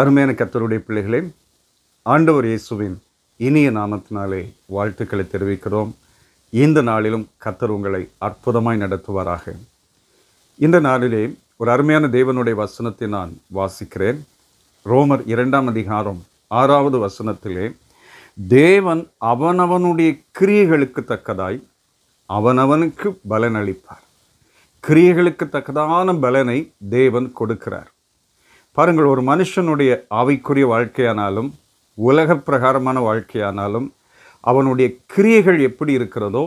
அருமையான கத்தருடைய பிள்ளைகளே ஆண்டவர் இயேசுவின் இனிய நாமத்தினாலே வாழ்த்துக்களை தெரிவிக்கிறோம் இந்த நாளிலும் கத்தர் உங்களை அற்புதமாய் நடத்துவாராக இந்த நாளிலே ஒரு அருமையான தேவனுடைய வசனத்தை நான் வாசிக்கிறேன் ரோமர் இரண்டாம் அதிகாரம் ஆறாவது வசனத்திலே தேவன் அவனவனுடைய கிரியைகளுக்கு தக்கதாய் அவனவனுக்கு பலன் அளிப்பார் கிரியைகளுக்கு தக்கதான பலனை தேவன் கொடுக்கிறார் பாருங்கள் ஒரு மனுஷனுடைய ஆவிக்குரிய வாழ்க்கையானாலும் உலக பிரகாரமான வாழ்க்கையானாலும் அவனுடைய கிரியைகள் எப்படி இருக்கிறதோ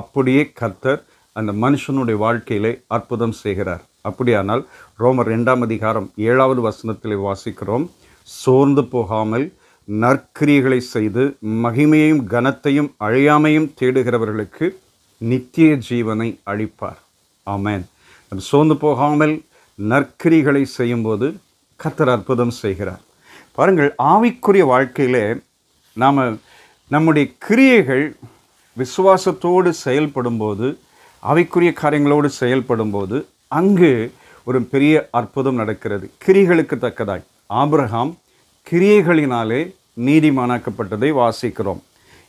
அப்படியே கத்தர் அந்த மனுஷனுடைய வாழ்க்கையிலே அற்புதம் செய்கிறார் அப்படியானால் ரோமர் ரெண்டாம் அதிகாரம் ஏழாவது வசனத்தில் வாசிக்கிறோம் சோர்ந்து போகாமல் நற்கிரியைகளை செய்து மகிமையும் கனத்தையும் அழியாமையும் தேடுகிறவர்களுக்கு நித்திய ஜீவனை அளிப்பார் ஆமேன் சோர்ந்து போகாமல் நற்கிரிகளை செய்யும்போது கத்தர் அற்புதம் செய்கிறார் பாருங்கள் ஆவிக்குரிய வாழ்க்கையில் நாம் நம்முடைய கிரியைகள் விசுவாசத்தோடு செயல்படும்போது அவைக்குரிய காரியங்களோடு செயல்படும்போது அங்கு ஒரு பெரிய அற்புதம் நடக்கிறது கிரிகளுக்கு தக்கதாய் ஆபிரகாம் கிரியைகளினாலே நீதிமானாக்கப்பட்டதை வாசிக்கிறோம்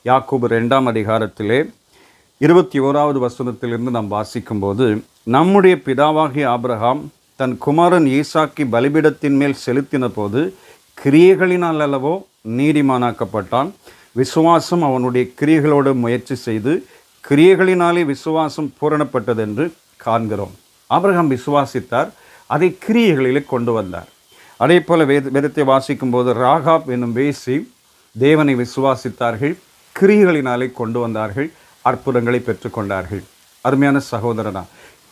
யாக்கோபு ரெண்டாம் அதிகாரத்திலே இருபத்தி ஓராவது வசனத்திலிருந்து நாம் வாசிக்கும்போது நம்முடைய பிதாவாகிய ஆபிரகாம் தன் குமாரன் ஈசாக்கி பலிபிடத்தின் மேல் செலுத்தின போது கிரியைகளினால் அளவோ நீதிமானாக்கப்பட்டான் விசுவாசம் அவனுடைய கிரியைகளோடு முயற்சி செய்து கிரியைகளினாலே விசுவாசம் பூரணப்பட்டது என்று காண்கிறோம் ஆபிரகாம் விசுவாசித்தார் அதை கிரியைகளிலே கொண்டு வந்தார் அதே போல வேத வேதத்தை வாசிக்கும் போது ராகாப் என்னும் வேசி தேவனை விசுவாசித்தார்கள் கிரியைகளினாலே கொண்டு வந்தார்கள் அற்புதங்களை பெற்றுக்கொண்டார்கள் அருமையான சகோதரனா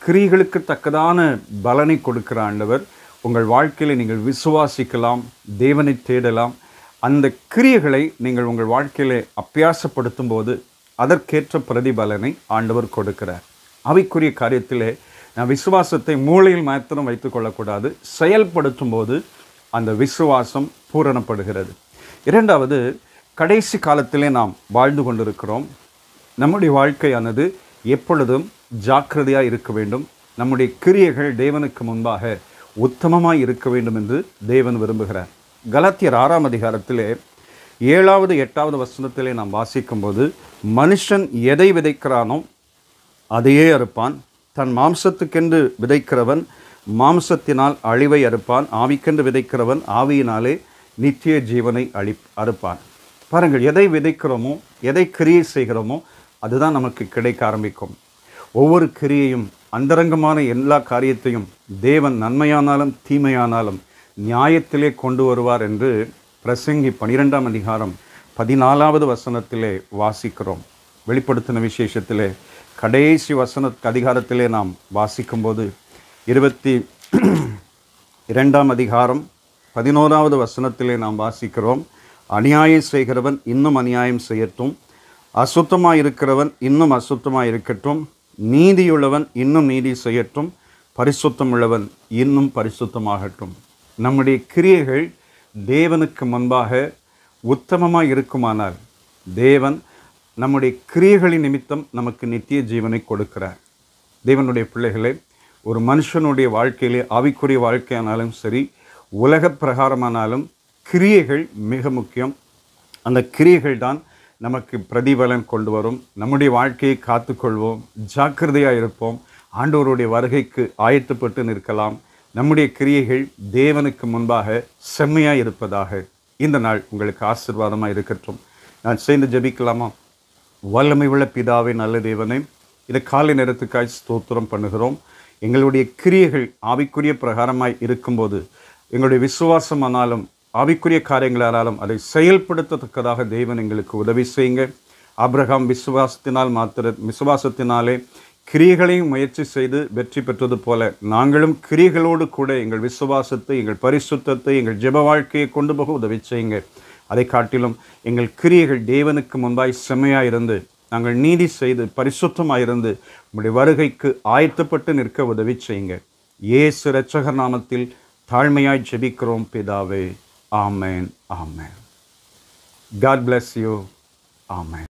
கிரிகளுக்கு தக்கதான பலனை கொடுக்கிற ஆண்டவர் உங்கள் வாழ்க்கையில் நீங்கள் விசுவாசிக்கலாம் தேவனை தேடலாம் அந்த கிரியைகளை நீங்கள் உங்கள் வாழ்க்கையில் அப்பியாசப்படுத்தும் போது அதற்கேற்ற பிரதிபலனை ஆண்டவர் கொடுக்கிறார் அவைக்குரிய காரியத்திலே நான் விசுவாசத்தை மூளையில் மாத்திரம் வைத்துக்கொள்ளக்கூடாது செயல்படுத்தும் போது அந்த விசுவாசம் பூரணப்படுகிறது இரண்டாவது கடைசி காலத்திலே நாம் வாழ்ந்து கொண்டிருக்கிறோம் நம்முடைய வாழ்க்கையானது எப்பொழுதும் ஜாக்கிரதையாக இருக்க வேண்டும் நம்முடைய கிரியைகள் தேவனுக்கு முன்பாக உத்தமமாக இருக்க வேண்டும் என்று தேவன் விரும்புகிறார் கலாத்தியர் ஆறாம் அதிகாரத்திலே ஏழாவது எட்டாவது வசனத்திலே நாம் வாசிக்கும்போது மனுஷன் எதை விதைக்கிறானோ அதையே அறுப்பான் தன் மாம்சத்துக்கென்று விதைக்கிறவன் மாம்சத்தினால் அழிவை அறுப்பான் ஆவிக்கென்று விதைக்கிறவன் ஆவியினாலே நித்திய ஜீவனை அழி அறுப்பான் பாருங்கள் எதை விதைக்கிறோமோ எதை கிரியை செய்கிறோமோ அதுதான் நமக்கு கிடைக்க ஆரம்பிக்கும் ஒவ்வொரு கிரியையும் அந்தரங்கமான எல்லா காரியத்தையும் தேவன் நன்மையானாலும் தீமையானாலும் நியாயத்திலே கொண்டு வருவார் என்று பிரசங்கி பனிரெண்டாம் அதிகாரம் பதினாலாவது வசனத்திலே வாசிக்கிறோம் வெளிப்படுத்தின விசேஷத்திலே கடைசி வசன அதிகாரத்திலே நாம் வாசிக்கும்போது இருபத்தி இரண்டாம் அதிகாரம் பதினோராவது வசனத்திலே நாம் வாசிக்கிறோம் அநியாயம் செய்கிறவன் இன்னும் அநியாயம் செய்யட்டும் அசுத்தமாக இருக்கிறவன் இன்னும் அசுத்தமாக இருக்கட்டும் நீதியுள்ளவன் இன்னும் நீதி செய்யட்டும் பரிசுத்தம் உள்ளவன் இன்னும் பரிசுத்தமாகட்டும் நம்முடைய கிரியைகள் தேவனுக்கு முன்பாக உத்தமமாக இருக்குமானால் தேவன் நம்முடைய கிரியைகளின் நிமித்தம் நமக்கு நித்திய ஜீவனை கொடுக்கிறார் தேவனுடைய பிள்ளைகளை ஒரு மனுஷனுடைய வாழ்க்கையிலே ஆவிக்குரிய வாழ்க்கையானாலும் சரி உலக பிரகாரமானாலும் கிரியைகள் மிக முக்கியம் அந்த கிரியைகள் தான் நமக்கு பிரதிபலன் கொண்டு வரும் நம்முடைய வாழ்க்கையை காத்துக்கொள்வோம் ஜாக்கிரதையாக இருப்போம் ஆண்டோருடைய வருகைக்கு ஆயத்தப்பட்டு நிற்கலாம் நம்முடைய கிரியைகள் தேவனுக்கு முன்பாக செம்மையாக இருப்பதாக இந்த நாள் உங்களுக்கு ஆசிர்வாதமாக இருக்கட்டும் நான் சேர்ந்து ஜபிக்கலாமா வல்லமை உள்ள பிதாவை நல்ல தேவனே இதை காலை நேரத்துக்காய் ஸ்தோத்திரம் பண்ணுகிறோம் எங்களுடைய கிரியைகள் ஆவிக்குரிய பிரகாரமாய் இருக்கும்போது எங்களுடைய விசுவாசமானாலும் ஆவிக்குரிய காரியங்களானாலும் அதை செயல்படுத்தத்தக்கதாக தெய்வன் எங்களுக்கு உதவி செய்யுங்க அப்ரஹாம் விசுவாசத்தினால் மாத்திர விசுவாசத்தினாலே கிரியைகளையும் முயற்சி செய்து வெற்றி பெற்றது போல நாங்களும் கிரிகளோடு கூட எங்கள் விசுவாசத்தை எங்கள் பரிசுத்தத்தை எங்கள் ஜெப வாழ்க்கையை கொண்டு போக உதவி செய்யுங்க அதை காட்டிலும் எங்கள் கிரியைகள் தேவனுக்கு முன்பாய் செம்மையாக இருந்து நாங்கள் நீதி செய்து பரிசுத்தமாக இருந்து உங்களுடைய வருகைக்கு ஆயத்தப்பட்டு நிற்க உதவி செய்யுங்க ஏசு ரச்சகர் நாமத்தில் தாழ்மையாய் ஜெபிக்கிறோம் பிதாவே Amen. Amen. God bless you. Amen.